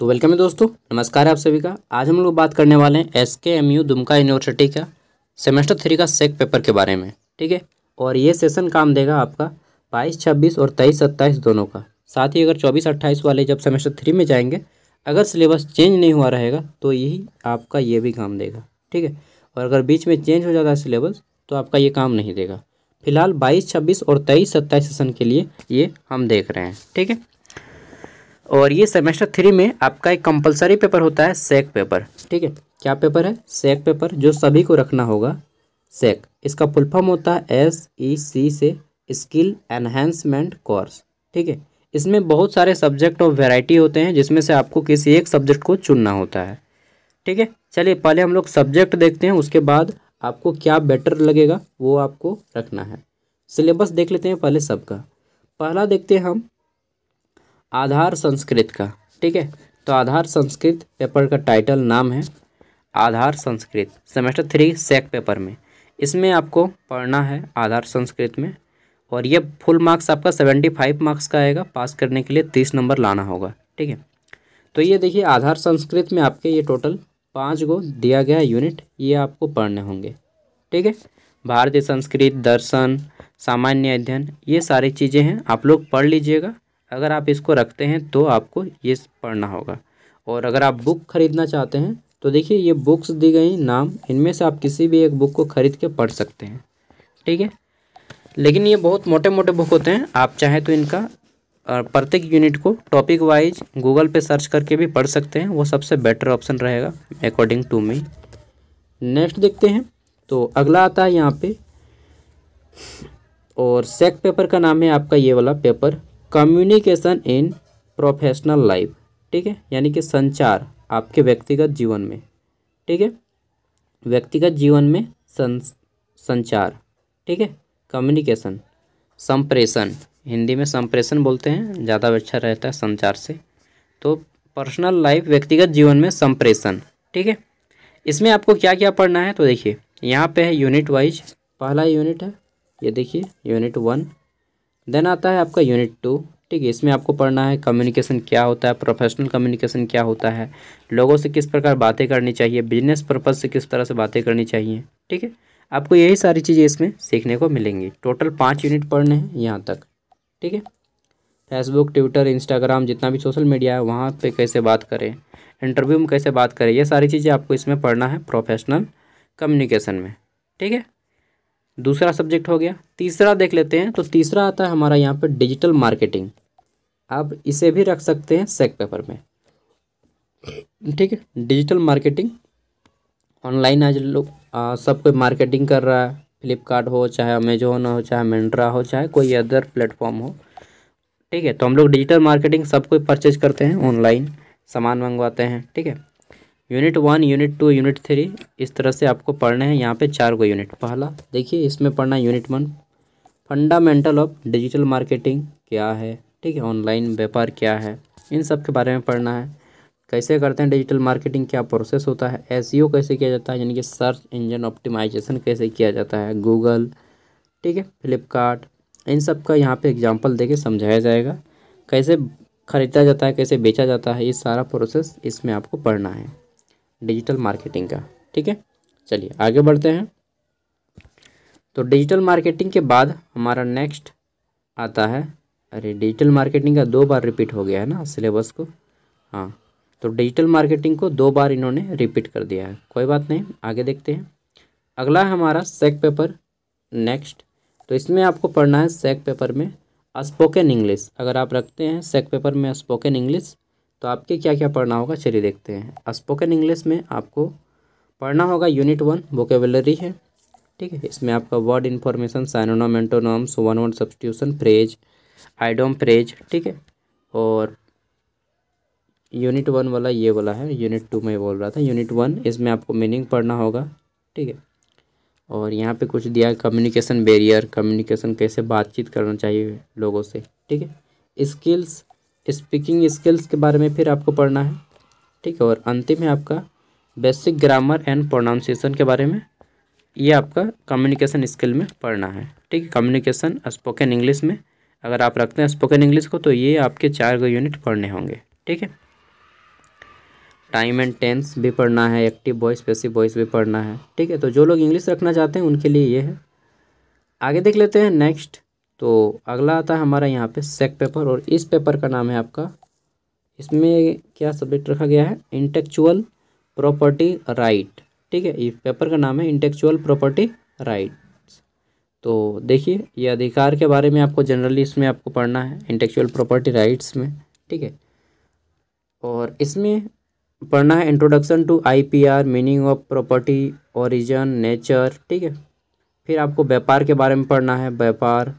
तो वेलकम है दोस्तों नमस्कार है आप सभी का आज हम लोग बात करने वाले हैं S K M U Dumka university का सेमेस्टर थ्री का सेक पेपर के बारे में ठीक है और ये सेशन काम देगा आपका बाईस छब्बीस और तेईस सत्ताईस दोनों का साथ ही अगर चौबीस अट्ठाईस वाले जब सेमेस्टर थ्री में जाएंगे अगर सिलेबस चेंज नहीं हुआ रहेगा तो यही आपका ये भी काम देगा ठीक है और अगर बीच में चेंज हो जाता है सिलेबस तो आपका ये काम नहीं देगा फिलहाल बाईस छब्बीस और तेईस सत्ताईस सेशन के लिए ये हम देख रहे हैं ठीक है और ये सेमेस्टर थ्री में आपका एक कंपलसरी पेपर होता है सेक पेपर ठीक है क्या पेपर है सेक पेपर जो सभी को रखना होगा सेक इसका फुल फॉर्म होता है एस ई सी से स्किल एनहेंसमेंट कोर्स ठीक है इसमें बहुत सारे सब्जेक्ट और वैरायटी होते हैं जिसमें से आपको किसी एक सब्जेक्ट को चुनना होता है ठीक है चलिए पहले हम लोग सब्जेक्ट देखते हैं उसके बाद आपको क्या बेटर लगेगा वो आपको रखना है सिलेबस देख लेते हैं पहले सबका पहला देखते हैं हम आधार संस्कृत का ठीक है तो आधार संस्कृत पेपर का टाइटल नाम है आधार Sanskrit semester three SEC paper में इसमें आपको पढ़ना है आधार संस्कृत में और ये फुल मार्क्स आपका सेवेंटी फाइव मार्क्स का आएगा पास करने के लिए तीस नंबर लाना होगा ठीक है तो ये देखिए आधार संस्कृत में आपके ये टोटल पाँच गो दिया गया यूनिट ये आपको पढ़ने होंगे ठीक है भारतीय संस्कृत दर्शन सामान्य अध्ययन ये सारी चीज़ें हैं आप लोग पढ़ लीजिएगा अगर आप इसको रखते हैं तो आपको ये पढ़ना होगा और अगर आप बुक ख़रीदना चाहते हैं तो देखिए ये बुक्स दी गई नाम इनमें से आप किसी भी एक बुक को ख़रीद के पढ़ सकते हैं ठीक है लेकिन ये बहुत मोटे मोटे बुक होते हैं आप चाहें तो इनका प्रत्येक यूनिट को टॉपिक वाइज गूगल पे सर्च करके भी पढ़ सकते हैं वो सबसे बेटर ऑप्शन रहेगा अकॉर्डिंग टू मी नेक्स्ट देखते हैं तो अगला आता है यहाँ पे और सेक पेपर का नाम है आपका ये वाला paper communication in professional life ठीक है यानी कि संचार आपके व्यक्तिगत जीवन में ठीक है व्यक्तिगत जीवन में सं, संचार ठीक है कम्युनिकेशन संप्रेषण हिंदी में संप्रेषण बोलते हैं ज़्यादा अच्छा रहता है संचार से तो पर्सनल लाइफ व्यक्तिगत जीवन में संप्रेषण ठीक है इसमें आपको क्या क्या पढ़ना है तो देखिए यहाँ पे है यूनिट वाइज पहला यूनिट है ये देखिए यूनिट वन देन आता है आपका यूनिट टू ठीक है इसमें आपको पढ़ना है कम्युनिकेशन क्या होता है प्रोफेशनल कम्युनिकेशन क्या होता है लोगों से किस प्रकार बातें करनी चाहिए बिजनेस पर्पज़ से किस तरह से बातें करनी चाहिए ठीक है आपको यही सारी चीज़ें इसमें सीखने को मिलेंगी टोटल पाँच यूनिट पढ़ने हैं यहाँ तक ठीक है फेसबुक ट्विटर इंस्टाग्राम जितना भी सोशल मीडिया है वहाँ पर कैसे बात करें इंटरव्यू में कैसे बात करें ये सारी चीज़ें आपको इसमें पढ़ना है प्रोफेशनल कम्युनिकेशन में ठीक है दूसरा सब्जेक्ट हो गया तीसरा देख लेते हैं तो तीसरा आता है हमारा यहाँ पर डिजिटल मार्केटिंग आप इसे भी रख सकते हैं सेक पेपर में ठीक है डिजिटल मार्केटिंग ऑनलाइन आज लोग सब कोई मार्केटिंग कर रहा है फ्लिपकार्ट हो चाहे अमेजोन हो चाहे मिंट्रा हो चाहे कोई अदर प्लेटफॉर्म हो ठीक है तो हम लोग डिजिटल मार्केटिंग सब कोई परचेज करते हैं ऑनलाइन सामान मंगवाते हैं ठीक है unit one unit two unit three इस तरह से आपको पढ़ने हैं यहाँ पे चार को यूनिट पहला देखिए इसमें पढ़ना है unit one fundamental of digital marketing क्या है ठीक है ऑनलाइन व्यापार क्या है इन सब के बारे में पढ़ना है कैसे करते हैं डिजिटल मार्केटिंग क्या प्रोसेस होता है एस कैसे किया जाता है यानी कि सर्च इंजन ऑप्टिमाइजेशन कैसे किया जाता है गूगल ठीक है फ्लिपकार्ट इन सब का यहाँ पे एग्जाम्पल दे समझाया जाएगा कैसे ख़रीदा जाता है कैसे बेचा जाता है ये सारा प्रोसेस इसमें आपको पढ़ना है डिजिटल मार्केटिंग का ठीक है चलिए आगे बढ़ते हैं तो डिजिटल मार्केटिंग के बाद हमारा नेक्स्ट आता है अरे डिजिटल मार्केटिंग का दो बार रिपीट हो गया है ना सिलेबस को हाँ तो डिजिटल मार्केटिंग को दो बार इन्होंने रिपीट कर दिया है कोई बात नहीं आगे देखते हैं अगला है हमारा सेक पेपर नेक्स्ट तो इसमें आपको पढ़ना है सेक पेपर में स्पोकन इंग्लिश अगर आप रखते हैं सेक पेपर में स्पोकन इंग्लिश तो आपके क्या क्या पढ़ना होगा चलिए देखते हैं स्पोकन इंग्लिश में आपको पढ़ना होगा यूनिट वन वोकेबलरी है ठीक है इसमें आपका word information synonym antonyms one one substitution phrase idiom phrase ठीक है और यूनिट वन वाला ये वाला है यूनिट टू में बोल रहा था यूनिट वन इसमें आपको मीनिंग पढ़ना होगा ठीक है और यहाँ पे कुछ दिया कम्युनिकेशन बैरियर कम्युनिकेशन कैसे बातचीत करना चाहिए लोगों से ठीक है स्किल्स स्पीकिंग स्किल्स के बारे में फिर आपको पढ़ना है ठीक है और अंतिम है आपका बेसिक ग्रामर एंड प्रोनाउंसिएशन के बारे में ये आपका कम्युनिकेशन स्किल में पढ़ना है ठीक है कम्युनिकेशन स्पोकन इंग्लिश में अगर आप रखते हैं स्पोकन इंग्लिश को तो ये आपके चार गो यूनिट पढ़ने होंगे ठीक है टाइम एंड टेंस भी पढ़ना है एक्टिव वॉइस पैसिव वॉइस भी पढ़ना है ठीक है तो जो लोग इंग्लिश रखना चाहते हैं उनके लिए ये है आगे देख लेते हैं नेक्स्ट तो अगला आता है हमारा यहाँ पे सेक पेपर और इस पेपर का नाम है आपका इसमें क्या सब्जेक्ट रखा गया है इंटेक्चुअल प्रॉपर्टी राइट ठीक है ये पेपर का नाम है इंटेक्चुअल प्रॉपर्टी राइट तो देखिए ये अधिकार के बारे में आपको जनरली इसमें आपको पढ़ना है इंटेक्चुअल प्रॉपर्टी राइट्स में ठीक है और इसमें पढ़ना है introduction to IPR meaning of property origin nature ठीक है फिर आपको व्यापार के बारे में पढ़ना है व्यापार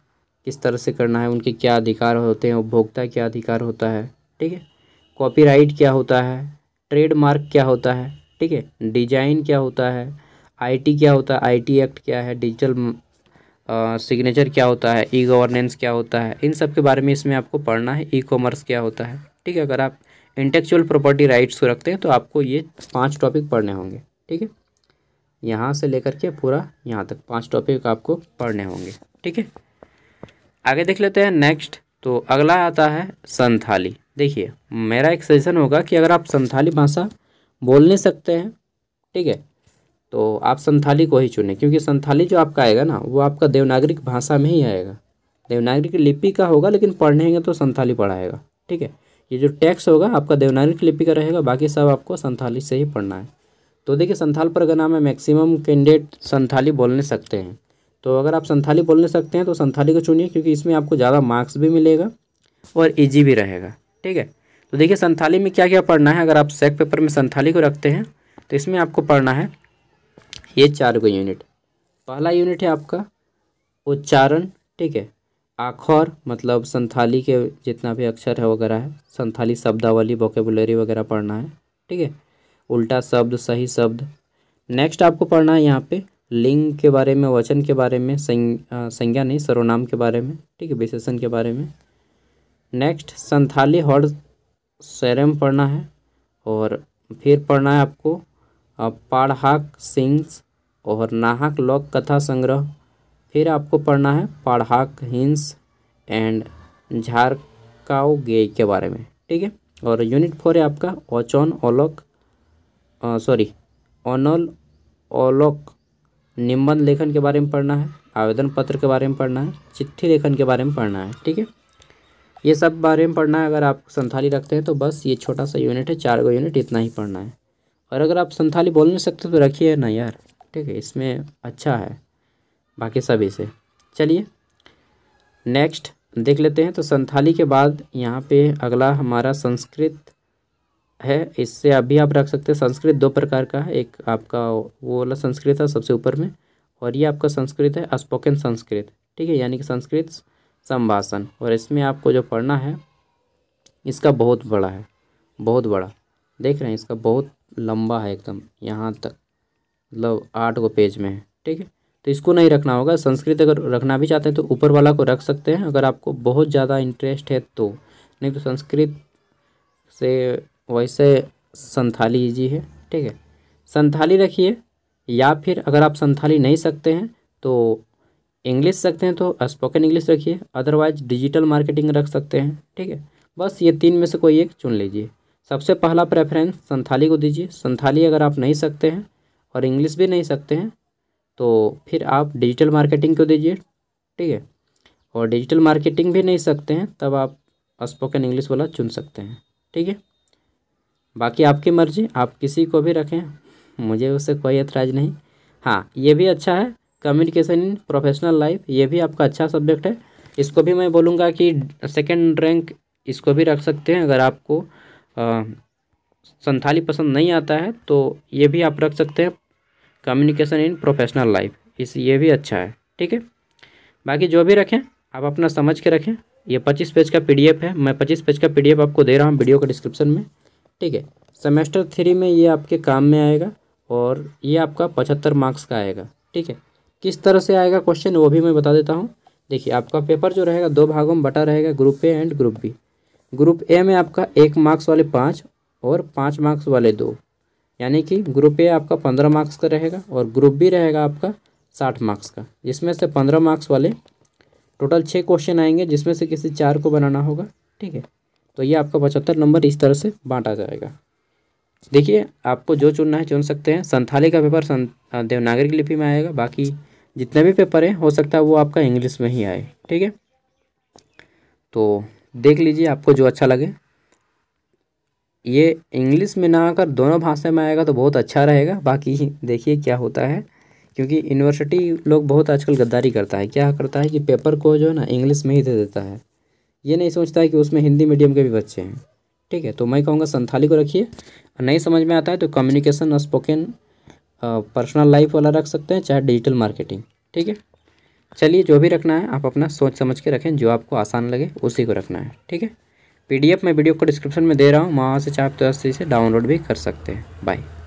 किस तरह से करना है उनके क्या अधिकार होते हैं उपभोक्ता क्या अधिकार होता है ठीक है कॉपीराइट क्या होता है ट्रेडमार्क क्या होता है ठीक है डिजाइन क्या होता है आईटी क्या होता है आईटी एक्ट क्या है डिजिटल सिग्नेचर क्या होता है ई गवर्नेंस क्या होता है इन सब के बारे में इसमें आपको पढ़ना है ई कॉमर्स क्या होता है ठीक है अगर आप इंटेक्चुअल प्रॉपर्टी राइट्स को रखते हैं तो आपको ये पाँच टॉपिक पढ़ने होंगे ठीक है यहाँ से लेकर के पूरा यहाँ तक पाँच टॉपिक आपको पढ़ने होंगे ठीक है आगे देख लेते हैं नेक्स्ट तो अगला आता है संथाली देखिए मेरा एक सजेशन होगा कि अगर आप संथाली भाषा बोल नहीं सकते हैं ठीक है तो आप संथाली को ही चुने क्योंकि संथाली जो आपका आएगा ना वो आपका देवनागरिक भाषा में ही आएगा देवनागरिक लिपि का होगा लेकिन पढ़ेंगे तो संथाली पढ़ाएगा ठीक है ये जो टैक्स होगा आपका देवनागरिक लिपि का रहेगा बाकी सब आपको संथाली से ही पढ़ना है तो देखिए संथाल परगना में मैक्सिमम कैंडिडेट संथाली बोलने सकते हैं तो अगर आप संथाली बोलने सकते हैं तो संथाली को चुनिए क्योंकि इसमें आपको ज़्यादा मार्क्स भी मिलेगा और ईजी भी रहेगा ठीक है तो देखिए संथाली में क्या क्या पढ़ना है अगर आप सेक पेपर में संथाली को रखते हैं तो इसमें आपको पढ़ना है ये चार गो यूनिट पहला यूनिट है आपका उच्चारण ठीक है आखौर मतलब संथाली के जितना भी अक्षर है वगैरह है संथाली शब्दावली वोकेबुलरी वगैरह पढ़ना है ठीक है उल्टा शब्द सही शब्द नेक्स्ट आपको पढ़ना है यहाँ पे लिंग के बारे में वचन के बारे में संज्ञा नहीं सर्वनाम के बारे में ठीक है विशेषण के बारे में नेक्स्ट संथाली हॉर्ड शैरम पढ़ना है और फिर पढ़ना है आपको पाढ़ाक सिंग्स और नाहक लोक कथा संग्रह फिर आपको पढ़ना है पाढ़ाक हिंस एंड झारकाओ गे के बारे में ठीक है और यूनिट फोर है आपका ओचोन ओलोक सॉरी ओनल ओलोक निबंध लेखन के बारे में पढ़ना है आवेदन पत्र के बारे में पढ़ना है चिट्ठी लेखन के बारे में पढ़ना है ठीक है ये सब बारे में पढ़ना है अगर आप संथाली रखते हैं तो बस ये छोटा सा यूनिट है चार गो यूनिट इतना ही पढ़ना है और अगर आप संथाली बोल नहीं सकते तो रखिए ना यार ठीक है इसमें अच्छा है बाकी सभी से चलिए नेक्स्ट देख लेते हैं तो संथाली के बाद यहाँ पे अगला हमारा संस्कृत है इससे अभी आप रख सकते हैं संस्कृत दो प्रकार का है एक आपका वो वाला संस्कृत है सबसे ऊपर में और ये आपका संस्कृत है स्पोकन संस्कृत ठीक है यानी कि संस्कृत संभाषण और इसमें आपको जो पढ़ना है इसका बहुत बड़ा है बहुत बड़ा देख रहे हैं इसका बहुत लंबा है एकदम यहाँ तक मतलब आठ गो पेज में है ठीक है तो इसको नहीं रखना होगा संस्कृत अगर रखना भी चाहते हैं तो ऊपर वाला को रख सकते हैं अगर आपको बहुत ज़्यादा इंटरेस्ट है तो नहीं तो संस्कृत से वैसे संथाली ईजी है ठीक है संथाली रखिए या फिर अगर आप संथाली नहीं सकते हैं तो इंग्लिश सकते हैं तो स्पोकन इंग्लिश रखिए अदरवाइज डिजिटल मार्केटिंग रख सकते हैं ठीक है बस ये तीन में से कोई एक चुन लीजिए सबसे पहला प्रेफरेंस संथाली को दीजिए संथाली अगर आप नहीं सकते हैं और इंग्लिश भी नहीं सकते हैं तो फिर आप डिजिटल मार्केटिंग को दीजिए ठीक है और डिजिटल मार्केटिंग भी नहीं सकते हैं तब आप स्पोकन इंग्लिश वाला चुन सकते हैं ठीक है बाकी आपकी मर्ज़ी आप किसी को भी रखें मुझे उससे कोई एतराज़ नहीं हाँ ये भी अच्छा है कम्युनिकेशन इन प्रोफेशनल लाइफ ये भी आपका अच्छा सब्जेक्ट है इसको भी मैं बोलूँगा कि सेकेंड रैंक इसको भी रख सकते हैं अगर आपको आ, संथाली पसंद नहीं आता है तो ये भी आप रख सकते हैं कम्युनिकेशन इन प्रोफेशनल लाइफ इस ये भी अच्छा है ठीक है बाकी जो भी रखें आप अपना समझ के रखें ये पच्चीस पेज का पीडीएफ है मैं पच्चीस पेज का पीडीएफ आपको दे रहा हूँ वीडियो के डिस्क्रिप्शन में ठीक है सेमेस्टर थ्री में ये आपके काम में आएगा और ये आपका पचहत्तर मार्क्स का आएगा ठीक है किस तरह से आएगा क्वेश्चन वो भी मैं बता देता हूँ देखिए आपका पेपर जो रहेगा दो भागों में बटा रहेगा group A and group B group A में आपका एक मार्क्स वाले पाँच और पाँच मार्क्स वाले दो यानी कि ग्रुप ए आपका पंद्रह मार्क्स का रहेगा और ग्रुप बी रहेगा आपका साठ मार्क्स का जिसमें से पंद्रह मार्क्स वाले टोटल छः क्वेश्चन आएंगे जिसमें से किसी चार को बनाना होगा ठीक है तो ये आपका पचहत्तर नंबर इस तरह से बांटा जाएगा देखिए आपको जो चुनना है चुन सकते हैं संथाली का पेपर सं देवनागरी की लिपि में आएगा बाकी जितने भी पेपर हैं हो सकता है वो आपका इंग्लिश में ही आए ठीक है तो देख लीजिए आपको जो अच्छा लगे ये इंग्लिश में ना आकर दोनों भाषा में आएगा तो बहुत अच्छा रहेगा बाकी देखिए क्या होता है क्योंकि यूनिवर्सिटी लोग बहुत आजकल गद्दारी करता है क्या करता है कि पेपर को जो है ना इंग्लिश में ही दे देता है ये नहीं सोचता है कि उसमें हिंदी मीडियम के भी बच्चे हैं ठीक है तो मैं कहूँगा संथाली को रखिए नहीं समझ में आता है तो कम्युनिकेशन स्पोकन पर्सनल लाइफ वाला रख सकते हैं चाहे डिजिटल मार्केटिंग ठीक है चलिए जो भी रखना है आप अपना सोच समझ के रखें जो आपको आसान लगे उसी को रखना है ठीक है पीडीएफ मैं वीडियो को डिस्क्रिप्शन में दे रहा हूँ वहाँ से चाहे आप तो से डाउनलोड भी कर सकते हैं बाय